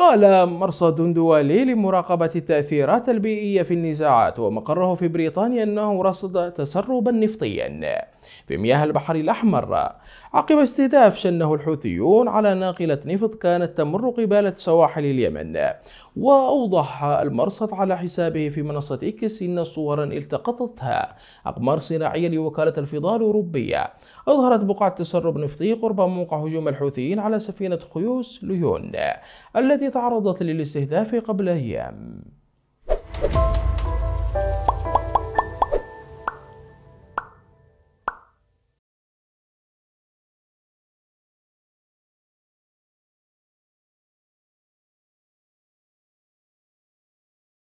قال مرصد دولي لمراقبة التأثيرات البيئية في النزاعات ومقره في بريطانيا أنه رصد تسربا نفطيا في مياه البحر الأحمر عقب استهداف شنه الحوثيون على ناقلة نفط كانت تمر قبالة سواحل اليمن وأوضح المرصد على حسابه في منصة إكس إن صورا التقطتها أقمار صناعية لوكالة الفضاء الأوروبية أظهرت بقعة تسرب نفطي قرب موقع هجوم الحوثيين على سفينة خيوس ليون التي التي تعرضت للاستهداف قبل أيام